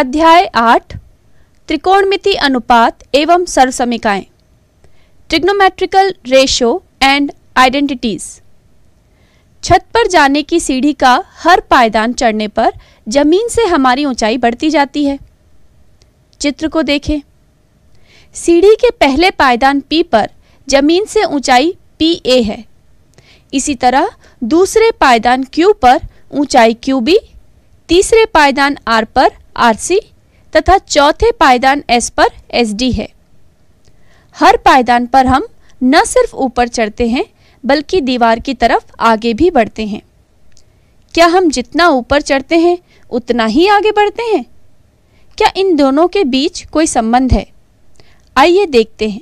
अध्याय आठ त्रिकोणमिति अनुपात एवं सर्वसमिकाएं ट्रिग्नोमेट्रिकल रेशो एंड आइडेंटिटीज छत पर जाने की सीढ़ी का हर पायदान चढ़ने पर जमीन से हमारी ऊंचाई बढ़ती जाती है चित्र को देखें सीढ़ी के पहले पायदान पी पर जमीन से ऊंचाई पी ए है इसी तरह दूसरे पायदान क्यू पर ऊंचाई क्यू बी तीसरे पायदान आर पर आरसी तथा चौथे पायदान एस पर एसडी है हर पायदान पर हम न सिर्फ ऊपर चढ़ते हैं बल्कि दीवार की तरफ आगे भी बढ़ते हैं क्या हम जितना ऊपर चढ़ते हैं उतना ही आगे बढ़ते हैं क्या इन दोनों के बीच कोई संबंध है आइए देखते हैं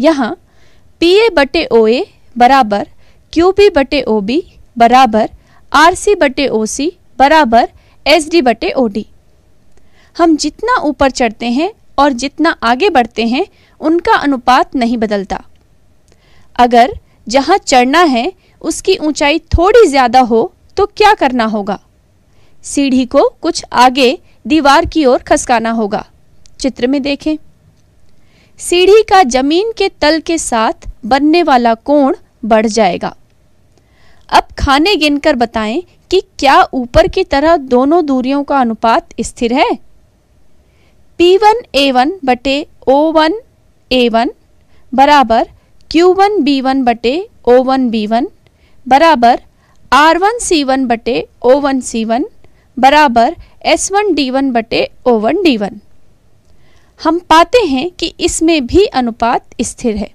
यहाँ पी ए बटे ओ ए बराबर क्यू बी बटे ओ बी बराबर आर सी बटे ओ सी बराबर एस डी बटे ओ डी हम जितना ऊपर चढ़ते हैं और जितना आगे बढ़ते हैं उनका अनुपात नहीं बदलता अगर जहाँ चढ़ना है उसकी ऊंचाई थोड़ी ज़्यादा हो तो क्या करना होगा सीढ़ी को कुछ आगे दीवार की ओर खसकाना होगा चित्र में देखें सीढ़ी का जमीन के तल के साथ बनने वाला कोण बढ़ जाएगा अब खाने गिनकर बताएं कि क्या ऊपर की तरह दोनों दूरियों का अनुपात स्थिर है पी वन ए वन बटे ओ वन ए वन बराबर क्यू वन बी वन बटे ओ वन बी वन बराबर आर वन सी वन बटे ओ वन सी वन बराबर एस वन डी वन बटे ओ वन डी वन हम पाते हैं कि इसमें भी अनुपात स्थिर है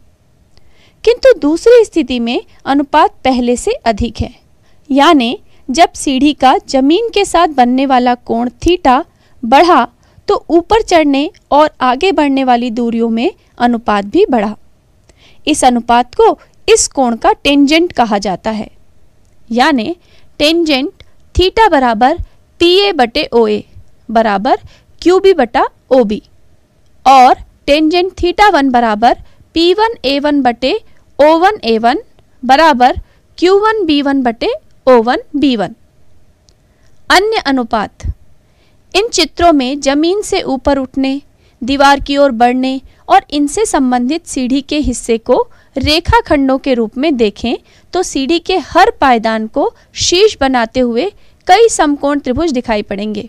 किंतु दूसरी स्थिति में अनुपात पहले से अधिक है यानी जब सीढ़ी का जमीन के साथ बनने वाला कोण थीटा बढ़ा तो ऊपर चढ़ने और आगे बढ़ने वाली दूरियों में अनुपात भी बढ़ा इस अनुपात को इस कोण का टेंजेंट कहा जाता है यानी टेंजेंट थीटा बराबर पी ए बटे ओ ए बराबर क्यू बी बटा ओ बी और टेंजेंट थीटा वन बराबर पी वन ए वन बटे ओ वन ए वन बराबर क्यू वन बी वन बटे ओ वन बी वन अन्य अनुपात इन चित्रों में जमीन से ऊपर उठने दीवार की ओर बढ़ने और इनसे संबंधित सीढ़ी के हिस्से को रेखाखंडों के रूप में देखें तो सीढ़ी के हर पायदान को शीर्ष बनाते हुए कई समकोण त्रिभुज दिखाई पड़ेंगे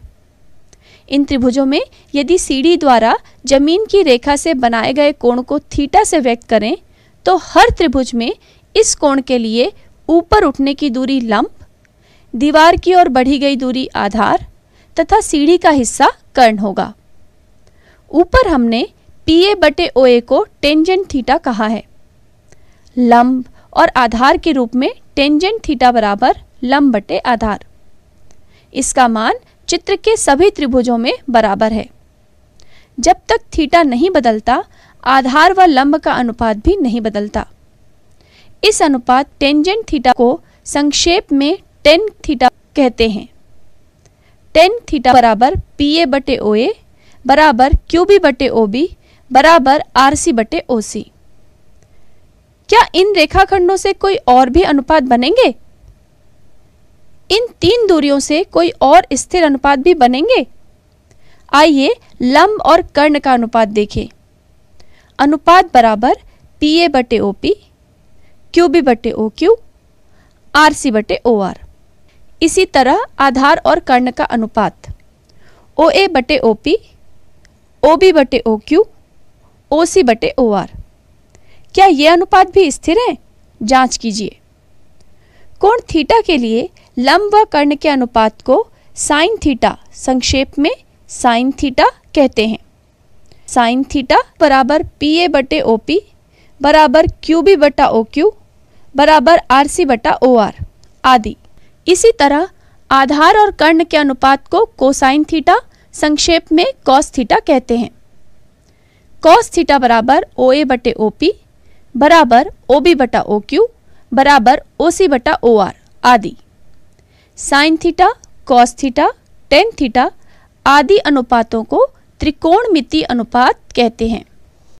इन त्रिभुजों में यदि सीढ़ी द्वारा जमीन की रेखा से बनाए गए कोण को थीटा से व्यक्त करें तो हर त्रिभुज में इस कोण के लिए ऊपर उठने की दूरी लंब दीवार की ओर बढ़ी गई दूरी आधार तथा सीढ़ी का हिस्सा कर्ण होगा ऊपर हमने पी ए बटे ओ ए को टेंजेंट थीटा कहा है लंब और आधार के रूप में टेंजेंट थीटा बराबर लंब बटे आधार इसका मान चित्र के सभी त्रिभुजों में बराबर है जब तक थीटा नहीं बदलता आधार व लंब का अनुपात भी नहीं बदलता इस अनुपात टेंजेंट थीटा को संक्षेप में टेन थीटा कहते हैं टेन थीटा बराबर पी ए बटे ओ ए बराबर क्यू बी बटे ओ बी बराबर आर सी बटे ओ सी क्या इन रेखाखंडों से कोई और भी अनुपात बनेंगे इन तीन दूरियों से कोई और स्थिर अनुपात भी बनेंगे आइए लंब और कर्ण का अनुपात देखें अनुपात बराबर पी ए बटे ओ पी क्यू बी बटे ओ क्यू आर सी बटे ओ आर इसी तरह आधार और कर्ण का अनुपात ओ ए बटे ओ पी ओ बी बटे ओ क्यू ओ सी बटे ओ आर क्या ये अनुपात भी स्थिर हैं जांच कीजिए कोण थीटा के लिए लंब व कर्ण के अनुपात को साइन थीटा संक्षेप में साइन थीटा कहते हैं साइन थीटा बराबर पी ए बटे ओ पी बराबर क्यू बी बटा ओ क्यू बराबर आर सी बटा ओ आर आदि इसी तरह आधार और कर्ण के अनुपात को कोसाइन थीटा संक्षेप में कॉस थीटा कहते हैं कॉस थीटा बराबर ओ ए बटे ओ पी बराबर ओ बी बटा ओ क्यू बराबर ओ सी बटा ओ आर आदि sine theta cos theta tan theta आदि अनुपातों को त्रिकोणमिति अनुपात कहते हैं